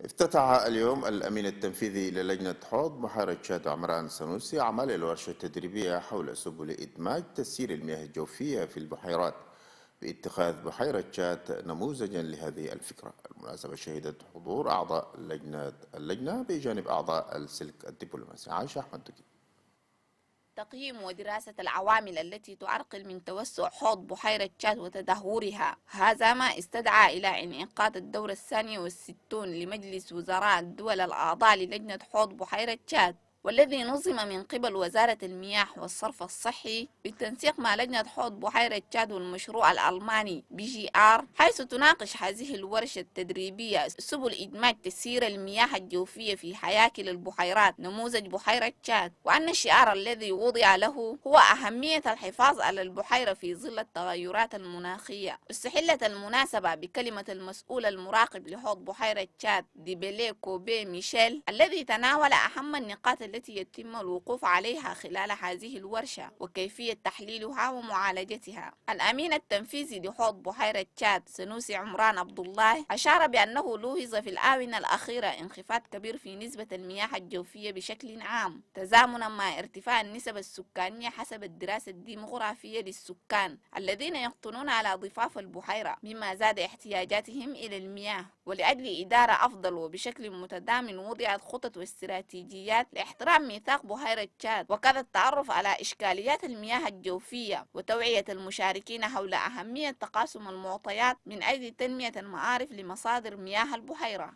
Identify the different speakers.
Speaker 1: افتتح اليوم الأمين التنفيذي للجنة حوض بحيرة شاد عمران سنوسي أعمال الورشة التدريبية حول سبل إدماج تسيير المياه الجوفية في البحيرات باتخاذ بحيرة شاد نموذجا لهذه الفكرة المناسبة شهدت حضور أعضاء لجنة اللجنة بجانب أعضاء السلك الدبلوماسي عائشة أحمد دكي
Speaker 2: تقييم ودراسة العوامل التي تعرقل من توسع حوض بحيرة تشاد وتدهورها هذا ما استدعى إلى إنعقاد الدورة الثانية والستون لمجلس وزراء الدول الأعضاء للجنة حوض بحيرة تشاد والذي نظم من قبل وزارة المياه والصرف الصحي بالتنسيق مع لجنة حوض بحيرة تشاد والمشروع الألماني بي جي آر حيث تناقش هذه الورشة التدريبية سبل إدماج تسيير المياه الجوفية في هياكل البحيرات نموذج بحيرة تشاد وأن الشعار الذي وضع له هو أهمية الحفاظ على البحيرة في ظل التغيرات المناخية استحلت المناسبة بكلمة المسؤول المراقب لحوض بحيرة تشاد ديبيلي كوبي ميشيل الذي تناول أهم النقاط التي يتم الوقوف عليها خلال هذه الورشة وكيفية تحليلها ومعالجتها الأمين التنفيذي لحوض بحيرة تشاد سنوسي عمران عبد الله أشار بأنه لوهظ في الآونة الأخيرة انخفاض كبير في نسبة المياه الجوفية بشكل عام تزامنا مع ارتفاع النسب السكانية حسب الدراسة الديمغرافية للسكان الذين يقطنون على ضفاف البحيرة مما زاد احتياجاتهم إلى المياه ولأجل إدارة أفضل وبشكل متدام وضعت خطط واستراتيجيات لإحتفاظ اختراع ميثاق بحيرة تشاد وكذا التعرف على إشكاليات المياه الجوفية وتوعية المشاركين حول أهمية تقاسم المعطيات من أجل تنمية المعارف لمصادر مياه البحيرة